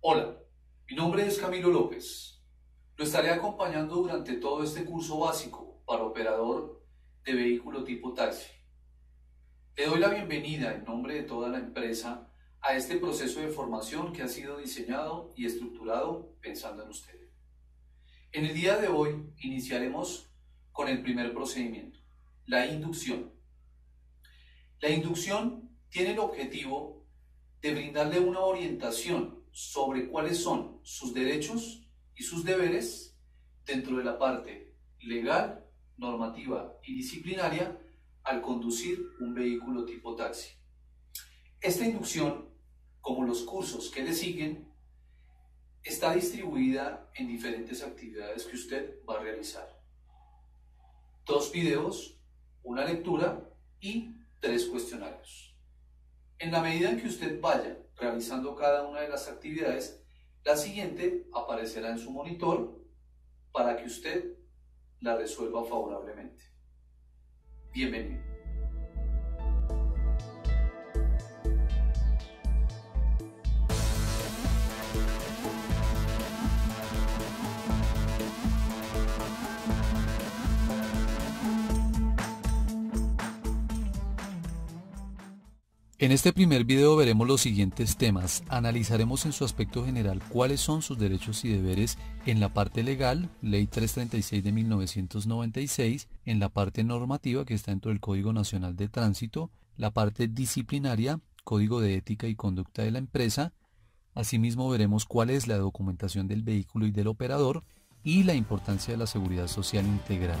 Hola, mi nombre es Camilo López. Lo estaré acompañando durante todo este curso básico para operador de vehículo tipo taxi. Le doy la bienvenida en nombre de toda la empresa a este proceso de formación que ha sido diseñado y estructurado pensando en ustedes. En el día de hoy iniciaremos con el primer procedimiento, la inducción. La inducción tiene el objetivo de brindarle una orientación sobre cuáles son sus derechos y sus deberes dentro de la parte legal, normativa y disciplinaria al conducir un vehículo tipo taxi. Esta inducción, como los cursos que le siguen, está distribuida en diferentes actividades que usted va a realizar. Dos videos, una lectura y tres cuestionarios. En la medida en que usted vaya realizando cada una de las actividades, la siguiente aparecerá en su monitor para que usted la resuelva favorablemente. Bienvenido. En este primer video veremos los siguientes temas. Analizaremos en su aspecto general cuáles son sus derechos y deberes en la parte legal, Ley 336 de 1996, en la parte normativa que está dentro del Código Nacional de Tránsito, la parte disciplinaria, Código de Ética y Conducta de la Empresa. Asimismo veremos cuál es la documentación del vehículo y del operador y la importancia de la seguridad social integral.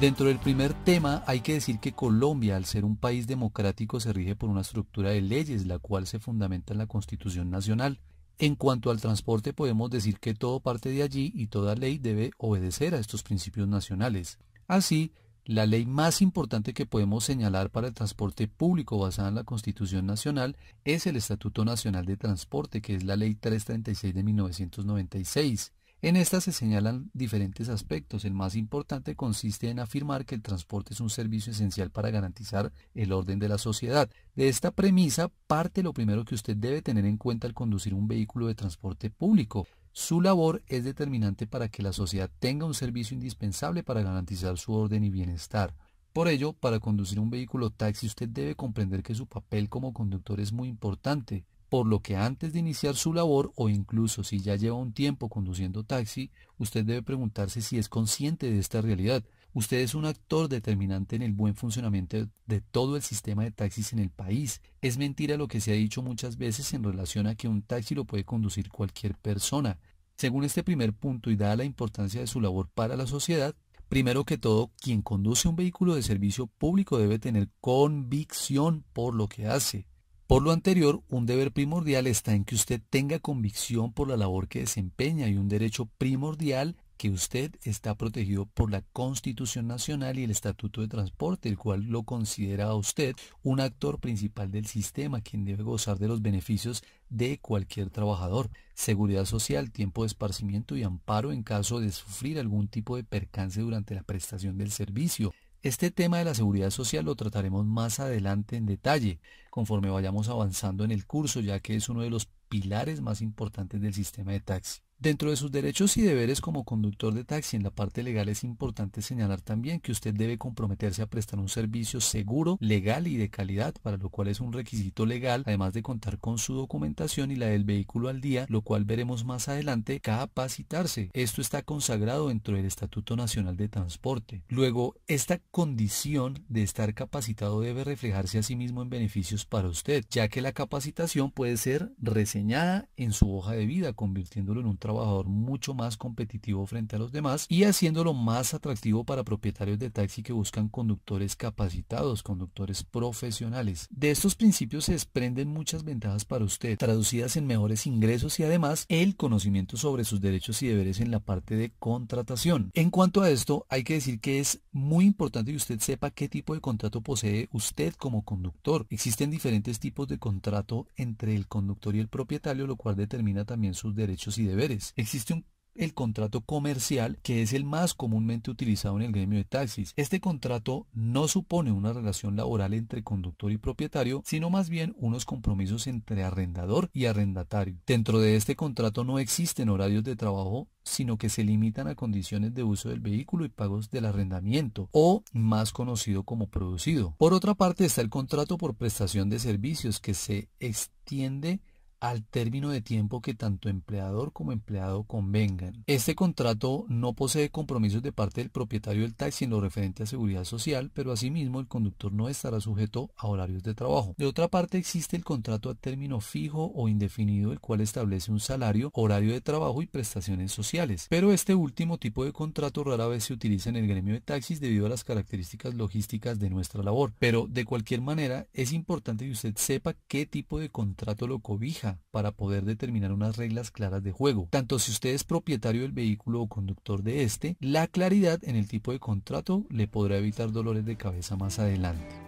Dentro del primer tema hay que decir que Colombia, al ser un país democrático, se rige por una estructura de leyes, la cual se fundamenta en la Constitución Nacional. En cuanto al transporte, podemos decir que todo parte de allí y toda ley debe obedecer a estos principios nacionales. Así, la ley más importante que podemos señalar para el transporte público basada en la Constitución Nacional es el Estatuto Nacional de Transporte, que es la Ley 336 de 1996. En esta se señalan diferentes aspectos. El más importante consiste en afirmar que el transporte es un servicio esencial para garantizar el orden de la sociedad. De esta premisa parte lo primero que usted debe tener en cuenta al conducir un vehículo de transporte público. Su labor es determinante para que la sociedad tenga un servicio indispensable para garantizar su orden y bienestar. Por ello, para conducir un vehículo taxi usted debe comprender que su papel como conductor es muy importante por lo que antes de iniciar su labor o incluso si ya lleva un tiempo conduciendo taxi, usted debe preguntarse si es consciente de esta realidad. Usted es un actor determinante en el buen funcionamiento de todo el sistema de taxis en el país. Es mentira lo que se ha dicho muchas veces en relación a que un taxi lo puede conducir cualquier persona. Según este primer punto y dada la importancia de su labor para la sociedad, Primero que todo, quien conduce un vehículo de servicio público debe tener convicción por lo que hace. Por lo anterior, un deber primordial está en que usted tenga convicción por la labor que desempeña y un derecho primordial que usted está protegido por la Constitución Nacional y el Estatuto de Transporte, el cual lo considera a usted un actor principal del sistema, quien debe gozar de los beneficios de cualquier trabajador, seguridad social, tiempo de esparcimiento y amparo en caso de sufrir algún tipo de percance durante la prestación del servicio. Este tema de la seguridad social lo trataremos más adelante en detalle, conforme vayamos avanzando en el curso, ya que es uno de los pilares más importantes del sistema de taxi. Dentro de sus derechos y deberes como conductor de taxi en la parte legal es importante señalar también que usted debe comprometerse a prestar un servicio seguro, legal y de calidad, para lo cual es un requisito legal, además de contar con su documentación y la del vehículo al día, lo cual veremos más adelante, capacitarse. Esto está consagrado dentro del Estatuto Nacional de Transporte. Luego, esta condición de estar capacitado debe reflejarse a sí mismo en beneficios para usted, ya que la capacitación puede ser reseñada en su hoja de vida, convirtiéndolo en un trabajador mucho más competitivo frente a los demás y haciéndolo más atractivo para propietarios de taxi que buscan conductores capacitados, conductores profesionales. De estos principios se desprenden muchas ventajas para usted, traducidas en mejores ingresos y además el conocimiento sobre sus derechos y deberes en la parte de contratación. En cuanto a esto, hay que decir que es muy importante que usted sepa qué tipo de contrato posee usted como conductor. Existen diferentes tipos de contrato entre el conductor y el propietario, lo cual determina también sus derechos y deberes. Existe el contrato comercial, que es el más comúnmente utilizado en el gremio de taxis. Este contrato no supone una relación laboral entre conductor y propietario, sino más bien unos compromisos entre arrendador y arrendatario. Dentro de este contrato no existen horarios de trabajo sino que se limitan a condiciones de uso del vehículo y pagos del arrendamiento, o más conocido como producido. Por otra parte está el contrato por prestación de servicios que se extiende al término de tiempo que tanto empleador como empleado convengan. Este contrato no posee compromisos de parte del propietario del taxi en lo referente a seguridad social, pero asimismo el conductor no estará sujeto a horarios de trabajo. De otra parte existe el contrato a término fijo o indefinido, el cual establece un salario, horario de trabajo y prestaciones sociales. Pero este último tipo de contrato rara vez se utiliza en el gremio de taxis debido a las características logísticas de nuestra labor. Pero de cualquier manera es importante que usted sepa qué tipo de contrato lo cobija para poder determinar unas reglas claras de juego, tanto si usted es propietario del vehículo o conductor de este, la claridad en el tipo de contrato le podrá evitar dolores de cabeza más adelante.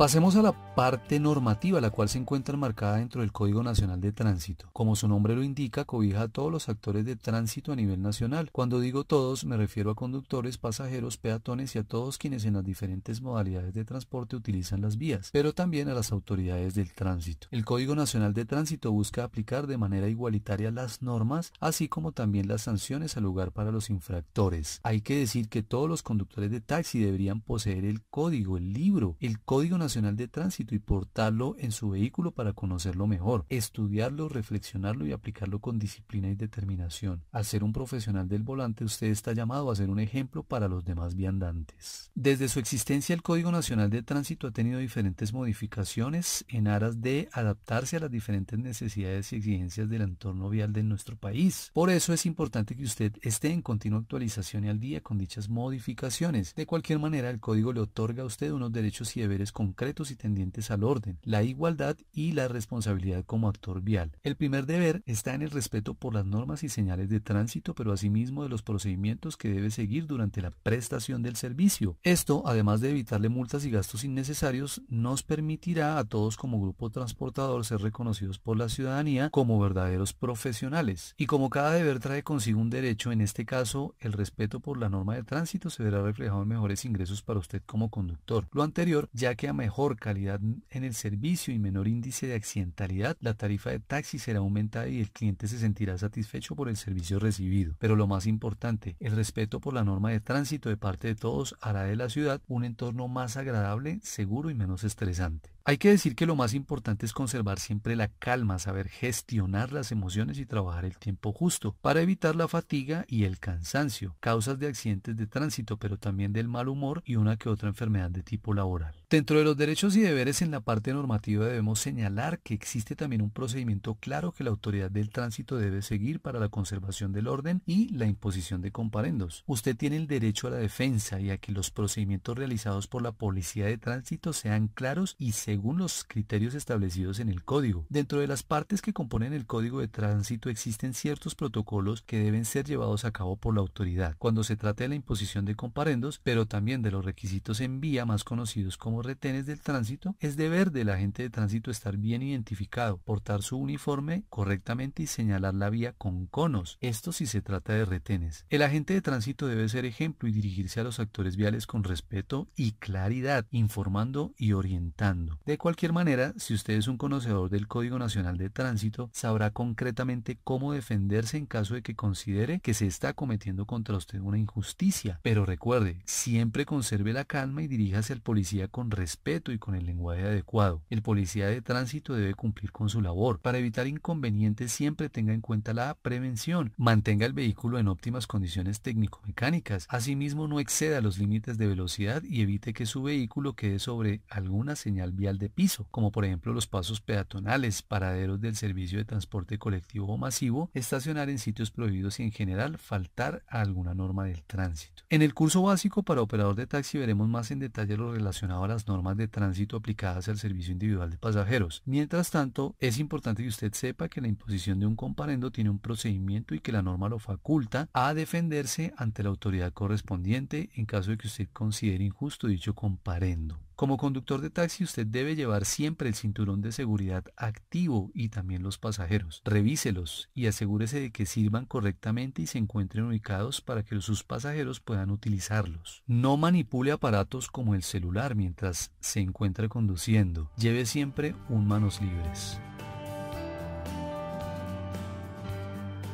Pasemos a la parte normativa, la cual se encuentra enmarcada dentro del Código Nacional de Tránsito. Como su nombre lo indica, cobija a todos los actores de tránsito a nivel nacional. Cuando digo todos, me refiero a conductores, pasajeros, peatones y a todos quienes en las diferentes modalidades de transporte utilizan las vías, pero también a las autoridades del tránsito. El Código Nacional de Tránsito busca aplicar de manera igualitaria las normas, así como también las sanciones al lugar para los infractores. Hay que decir que todos los conductores de taxi deberían poseer el código, el libro. El Código Nacional de Tránsito y portarlo en su vehículo para conocerlo mejor, estudiarlo, reflexionarlo y aplicarlo con disciplina y determinación. Al ser un profesional del volante, usted está llamado a ser un ejemplo para los demás viandantes. Desde su existencia, el Código Nacional de Tránsito ha tenido diferentes modificaciones en aras de adaptarse a las diferentes necesidades y exigencias del entorno vial de nuestro país. Por eso es importante que usted esté en continua actualización y al día con dichas modificaciones. De cualquier manera, el código le otorga a usted unos derechos y deberes con y tendientes al orden, la igualdad y la responsabilidad como actor vial. El primer deber está en el respeto por las normas y señales de tránsito, pero asimismo de los procedimientos que debe seguir durante la prestación del servicio. Esto, además de evitarle multas y gastos innecesarios, nos permitirá a todos como grupo transportador ser reconocidos por la ciudadanía como verdaderos profesionales. Y como cada deber trae consigo un derecho, en este caso el respeto por la norma de tránsito se verá reflejado en mejores ingresos para usted como conductor. Lo anterior, ya que a mejor mejor calidad en el servicio y menor índice de accidentalidad, la tarifa de taxi será aumentada y el cliente se sentirá satisfecho por el servicio recibido. Pero lo más importante, el respeto por la norma de tránsito de parte de todos hará de la ciudad un entorno más agradable, seguro y menos estresante. Hay que decir que lo más importante es conservar siempre la calma, saber gestionar las emociones y trabajar el tiempo justo para evitar la fatiga y el cansancio, causas de accidentes de tránsito, pero también del mal humor y una que otra enfermedad de tipo laboral. Dentro de los derechos y deberes en la parte normativa debemos señalar que existe también un procedimiento claro que la autoridad del tránsito debe seguir para la conservación del orden y la imposición de comparendos. Usted tiene el derecho a la defensa y a que los procedimientos realizados por la policía de tránsito sean claros y seguros según los criterios establecidos en el código. Dentro de las partes que componen el código de tránsito existen ciertos protocolos que deben ser llevados a cabo por la autoridad cuando se trata de la imposición de comparendos, pero también de los requisitos en vía más conocidos como retenes del tránsito. Es deber del agente de tránsito estar bien identificado, portar su uniforme correctamente y señalar la vía con conos. Esto si se trata de retenes. El agente de tránsito debe ser ejemplo y dirigirse a los actores viales con respeto y claridad, informando y orientando. De cualquier manera, si usted es un conocedor del Código Nacional de Tránsito, sabrá concretamente cómo defenderse en caso de que considere que se está cometiendo contra usted una injusticia. Pero recuerde, siempre conserve la calma y diríjase al policía con respeto y con el lenguaje adecuado. El policía de tránsito debe cumplir con su labor. Para evitar inconvenientes, siempre tenga en cuenta la prevención. Mantenga el vehículo en óptimas condiciones técnico-mecánicas. Asimismo, no exceda los límites de velocidad y evite que su vehículo quede sobre alguna señal vial de piso, como por ejemplo los pasos peatonales, paraderos del servicio de transporte colectivo o masivo, estacionar en sitios prohibidos y en general faltar a alguna norma del tránsito. En el curso básico para operador de taxi veremos más en detalle lo relacionado a las normas de tránsito aplicadas al servicio individual de pasajeros. Mientras tanto, es importante que usted sepa que la imposición de un comparendo tiene un procedimiento y que la norma lo faculta a defenderse ante la autoridad correspondiente en caso de que usted considere injusto dicho comparendo. Como conductor de taxi usted debe llevar siempre el cinturón de seguridad activo y también los pasajeros. Revíselos y asegúrese de que sirvan correctamente y se encuentren ubicados para que sus pasajeros puedan utilizarlos. No manipule aparatos como el celular mientras se encuentra conduciendo. Lleve siempre un manos libres.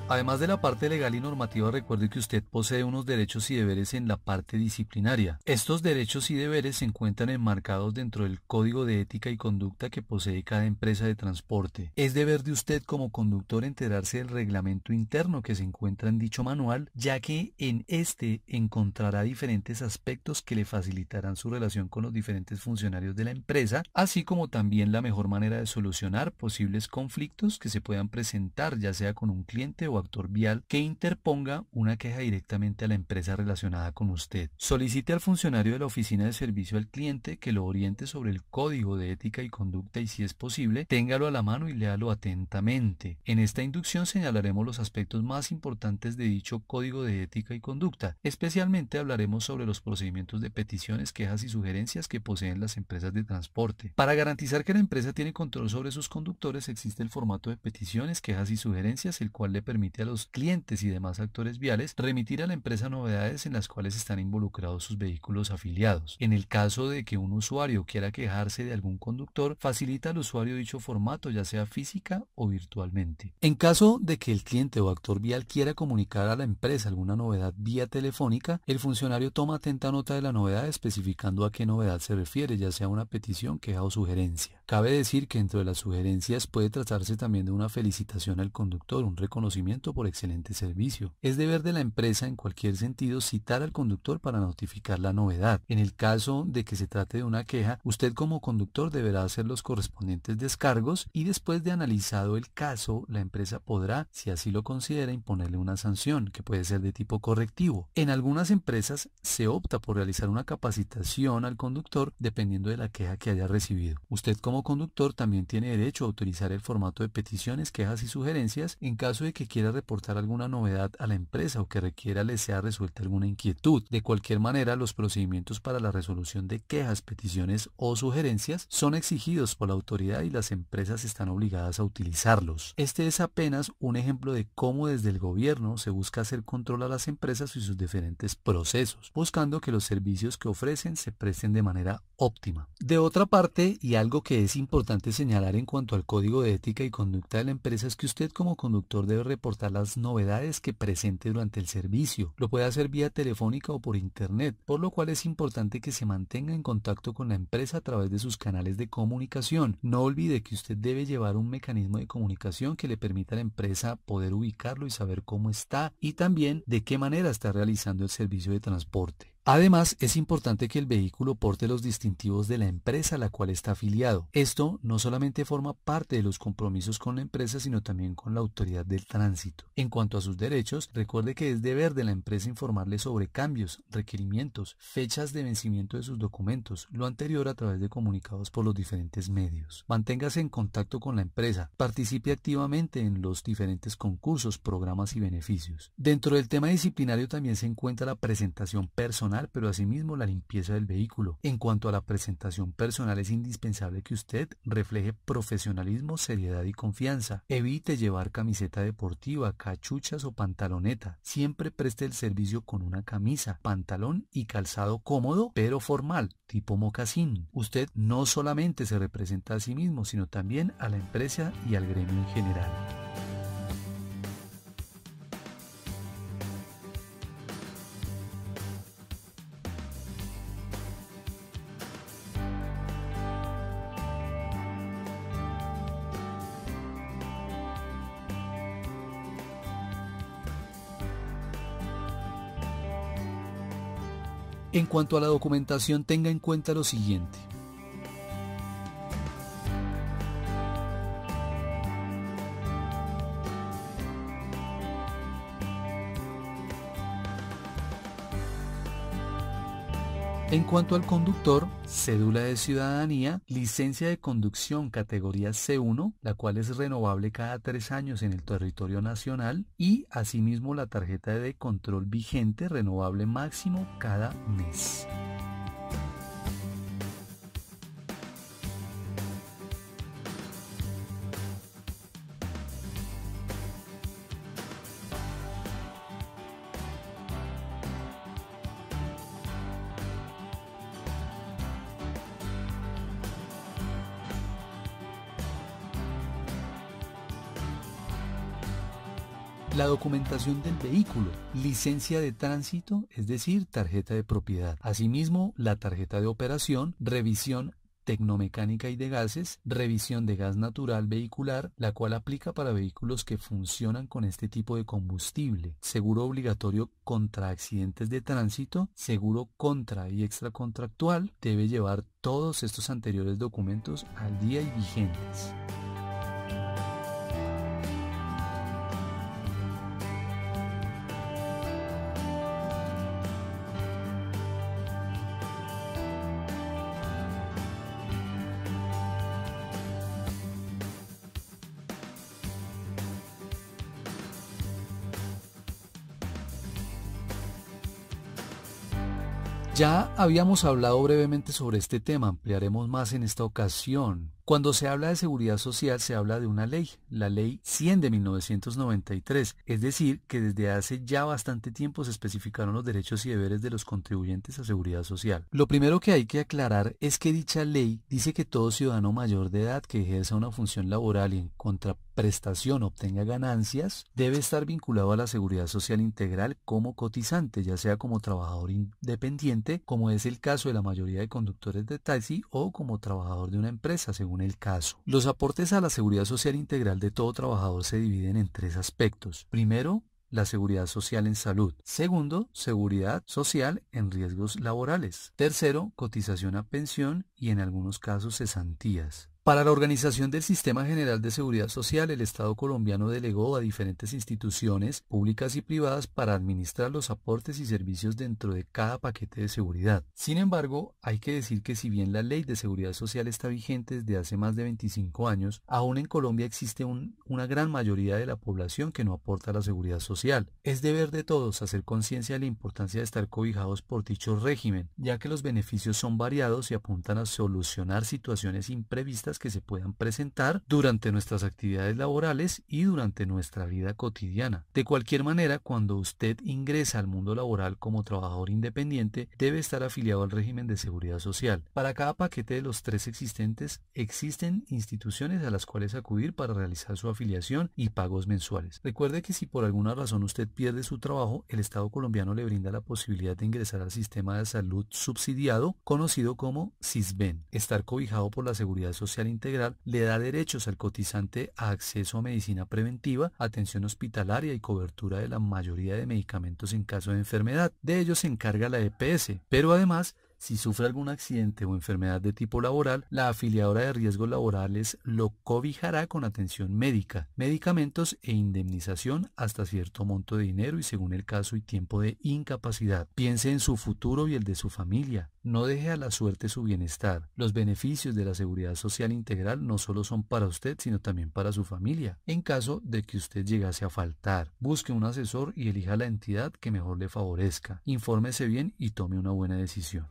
Además de la parte legal y normativa, recuerde que usted posee unos derechos y deberes en la parte disciplinaria. Estos derechos y deberes se encuentran enmarcados dentro del código de ética y conducta que posee cada empresa de transporte. Es deber de usted como conductor enterarse del reglamento interno que se encuentra en dicho manual, ya que en este encontrará diferentes aspectos que le facilitarán su relación con los diferentes funcionarios de la empresa, así como también la mejor manera de solucionar posibles conflictos que se puedan presentar ya sea con un cliente o actor vial que interponga una queja directamente a la empresa relacionada con usted. Solicite al funcionario de la oficina de servicio al cliente que lo oriente sobre el código de ética y conducta y si es posible, téngalo a la mano y léalo atentamente. En esta inducción señalaremos los aspectos más importantes de dicho código de ética y conducta. Especialmente hablaremos sobre los procedimientos de peticiones, quejas y sugerencias que poseen las empresas de transporte. Para garantizar que la empresa tiene control sobre sus conductores existe el formato de peticiones, quejas y sugerencias, el cual le permite a los clientes y demás actores viales remitir a la empresa novedades en las cuales están involucrados sus vehículos afiliados. En el caso de que un usuario quiera quejarse de algún conductor, facilita al usuario dicho formato, ya sea física o virtualmente. En caso de que el cliente o actor vial quiera comunicar a la empresa alguna novedad vía telefónica, el funcionario toma atenta nota de la novedad especificando a qué novedad se refiere, ya sea una petición, queja o sugerencia. Cabe decir que entre las sugerencias puede tratarse también de una felicitación al conductor, un reconocimiento por excelente servicio. Es deber de la empresa, en cualquier sentido, citar al conductor para notificar la novedad. En el caso de que se trate de una queja, usted como conductor deberá hacer los correspondientes descargos y después de analizado el caso, la empresa podrá, si así lo considera, imponerle una sanción, que puede ser de tipo correctivo. En algunas empresas se opta por realizar una capacitación al conductor dependiendo de la queja que haya recibido. Usted como conductor también tiene derecho a utilizar el formato de peticiones, quejas y sugerencias en caso de que quiera reportar alguna novedad a la empresa o que requiera le sea resuelta alguna inquietud. De cualquier manera, los procedimientos para la resolución de quejas, peticiones o sugerencias son exigidos por la autoridad y las empresas están obligadas a utilizarlos. Este es apenas un ejemplo de cómo desde el gobierno se busca hacer control a las empresas y sus diferentes procesos, buscando que los servicios que ofrecen se presten de manera óptima. De otra parte, y algo que es importante señalar en cuanto al código de ética y conducta de la empresa es que usted como conductor debe reportar las novedades que presente durante el servicio. Lo puede hacer vía telefónica o por internet, por lo cual es importante que se mantenga en contacto con la empresa a través de sus canales de comunicación. No olvide que usted debe llevar un mecanismo de comunicación que le permita a la empresa poder ubicarlo y saber cómo está y también de qué manera está realizando el servicio de transporte. Además, es importante que el vehículo porte los distintivos de la empresa a la cual está afiliado. Esto no solamente forma parte de los compromisos con la empresa, sino también con la autoridad del tránsito. En cuanto a sus derechos, recuerde que es deber de la empresa informarle sobre cambios, requerimientos, fechas de vencimiento de sus documentos, lo anterior a través de comunicados por los diferentes medios. Manténgase en contacto con la empresa, participe activamente en los diferentes concursos, programas y beneficios. Dentro del tema disciplinario también se encuentra la presentación personal pero asimismo la limpieza del vehículo. En cuanto a la presentación personal, es indispensable que usted refleje profesionalismo, seriedad y confianza. Evite llevar camiseta deportiva, cachuchas o pantaloneta. Siempre preste el servicio con una camisa, pantalón y calzado cómodo, pero formal, tipo mocasín. Usted no solamente se representa a sí mismo, sino también a la empresa y al gremio en general. En cuanto a la documentación, tenga en cuenta lo siguiente. En cuanto al conductor, cédula de ciudadanía, licencia de conducción categoría C1, la cual es renovable cada tres años en el territorio nacional, y asimismo la tarjeta de control vigente renovable máximo cada mes. la documentación del vehículo, licencia de tránsito, es decir, tarjeta de propiedad. Asimismo, la tarjeta de operación, revisión tecnomecánica y de gases, revisión de gas natural vehicular, la cual aplica para vehículos que funcionan con este tipo de combustible, seguro obligatorio contra accidentes de tránsito, seguro contra y extracontractual, debe llevar todos estos anteriores documentos al día y vigentes. Habíamos hablado brevemente sobre este tema, ampliaremos más en esta ocasión, cuando se habla de seguridad social se habla de una ley, la ley 100 de 1993, es decir, que desde hace ya bastante tiempo se especificaron los derechos y deberes de los contribuyentes a seguridad social. Lo primero que hay que aclarar es que dicha ley dice que todo ciudadano mayor de edad que ejerza una función laboral y en contraprestación obtenga ganancias debe estar vinculado a la seguridad social integral como cotizante, ya sea como trabajador independiente, como es el caso de la mayoría de conductores de taxi o como trabajador de una empresa, según el caso. Los aportes a la seguridad social integral de todo trabajador se dividen en tres aspectos. Primero, la seguridad social en salud. Segundo, seguridad social en riesgos laborales. Tercero, cotización a pensión y en algunos casos cesantías. Para la organización del Sistema General de Seguridad Social, el Estado colombiano delegó a diferentes instituciones públicas y privadas para administrar los aportes y servicios dentro de cada paquete de seguridad. Sin embargo, hay que decir que si bien la Ley de Seguridad Social está vigente desde hace más de 25 años, aún en Colombia existe una gran mayoría de la población que no aporta la seguridad social. Es deber de todos hacer conciencia de la importancia de estar cobijados por dicho régimen, ya que los beneficios son variados y apuntan a solucionar situaciones imprevistas que se puedan presentar durante nuestras actividades laborales y durante nuestra vida cotidiana. De cualquier manera, cuando usted ingresa al mundo laboral como trabajador independiente, debe estar afiliado al régimen de seguridad social. Para cada paquete de los tres existentes, existen instituciones a las cuales acudir para realizar su afiliación y pagos mensuales. Recuerde que si por alguna razón usted pierde su trabajo, el Estado colombiano le brinda la posibilidad de ingresar al sistema de salud subsidiado conocido como SISBEN. Estar cobijado por la seguridad social Integral le da derechos al cotizante a acceso a medicina preventiva, atención hospitalaria y cobertura de la mayoría de medicamentos en caso de enfermedad. De ellos se encarga la EPS, pero además si sufre algún accidente o enfermedad de tipo laboral, la afiliadora de riesgos laborales lo cobijará con atención médica, medicamentos e indemnización hasta cierto monto de dinero y según el caso y tiempo de incapacidad. Piense en su futuro y el de su familia. No deje a la suerte su bienestar. Los beneficios de la seguridad social integral no solo son para usted, sino también para su familia, en caso de que usted llegase a faltar. Busque un asesor y elija la entidad que mejor le favorezca. Infórmese bien y tome una buena decisión.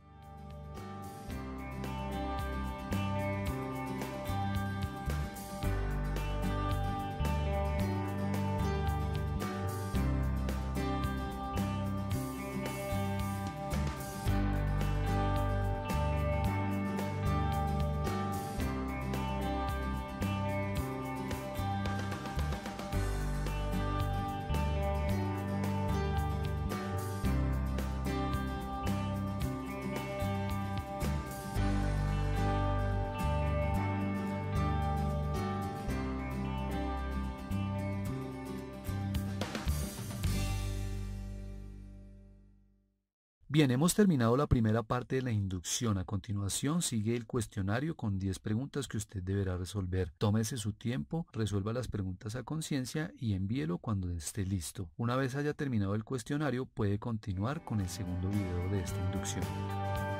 Bien, hemos terminado la primera parte de la inducción. A continuación sigue el cuestionario con 10 preguntas que usted deberá resolver. Tómese su tiempo, resuelva las preguntas a conciencia y envíelo cuando esté listo. Una vez haya terminado el cuestionario, puede continuar con el segundo video de esta inducción.